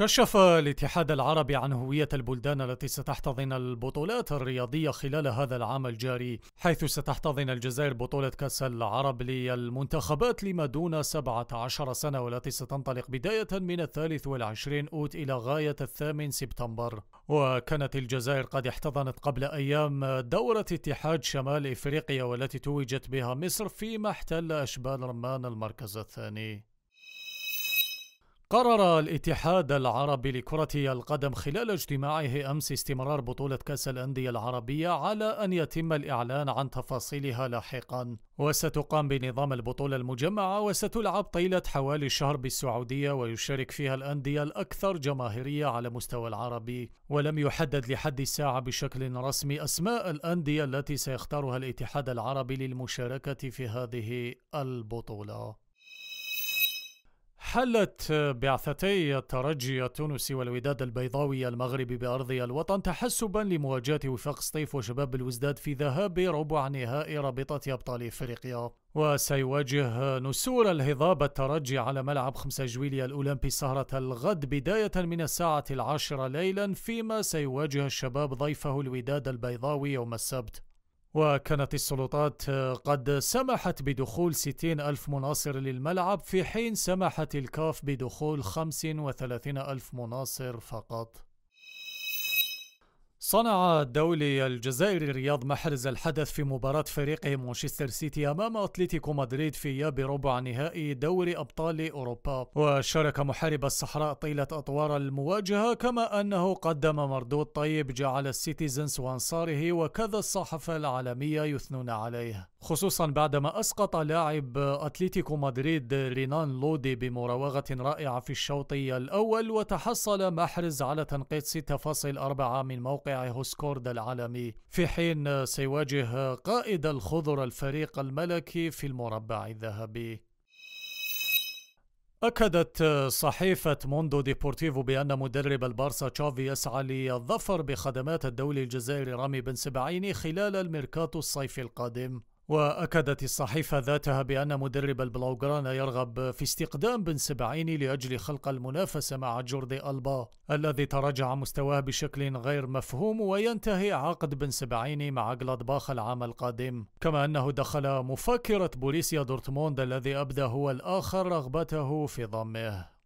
كشف الاتحاد العربي عن هوية البلدان التي ستحتضن البطولات الرياضية خلال هذا العام الجاري حيث ستحتضن الجزائر بطولة كأس العرب للمنتخبات لما دون 17 سنة والتي ستنطلق بداية من الثالث والعشرين أوت إلى غاية الثامن سبتمبر وكانت الجزائر قد احتضنت قبل أيام دورة اتحاد شمال إفريقيا والتي توجت بها مصر فيما احتل أشبال رمان المركز الثاني قرر الاتحاد العربي لكرة القدم خلال اجتماعه أمس استمرار بطولة كأس الأندية العربية على أن يتم الإعلان عن تفاصيلها لاحقا وستقام بنظام البطولة المجمعة وستلعب طيلة حوالي الشهر بالسعودية ويشارك فيها الأندية الأكثر جماهيرية على مستوى العربي ولم يحدد لحد الساعة بشكل رسمي أسماء الأندية التي سيختارها الاتحاد العربي للمشاركة في هذه البطولة حلت بعثتي الترجي التونسي والوداد البيضاوي المغربي بأرض الوطن تحسبا لمواجهة وفاق سطيف وشباب الوزداد في ذهاب ربع نهائي رابطة أبطال إفريقيا وسيواجه نسور الهضاب الترجي على ملعب 5 جويليا الأولمبي سهرة الغد بداية من الساعة العاشرة ليلا فيما سيواجه الشباب ضيفه الوداد البيضاوي يوم السبت وكانت السلطات آه، قد سمحت بدخول 60 ألف مناصر للملعب في حين سمحت الكاف بدخول 35 ألف مناصر فقط صنع الدولي الجزائري رياض محرز الحدث في مباراة فريقه مانشستر سيتي أمام أتلتيكو مدريد في إياب ربع نهائي دوري أبطال أوروبا وشارك محارب الصحراء طيلة أطوار المواجهة كما أنه قدم مردود طيب جعل السيتيزنز وأنصاره وكذا الصحافة العالمية يثنون عليه خصوصا بعدما أسقط لاعب أتلتيكو مدريد رينان لودي بمراوغة رائعة في الشوط الأول وتحصل محرز على تنقيط 6.4 من موقع موقعه سكورد العالمي في حين سيواجه قائد الخضر الفريق الملكي في المربع الذهبي أكدت صحيفة موندو ديبورتيفو بأن مدرب البارسا تشافي يسعى للظفر بخدمات الدولي الجزائري رامي بن سبعيني خلال الميركاتو الصيفي القادم وأكدت الصحيفة ذاتها بأن مدرب البلوغرانا يرغب في استقدام بن سبعيني لأجل خلق المنافسة مع جوردي ألبا الذي تراجع مستواه بشكل غير مفهوم وينتهي عقد بن سبعيني مع جلادباخ العام القادم كما أنه دخل مفكرة بوليسيا دورتموند الذي أبدى هو الآخر رغبته في ضمه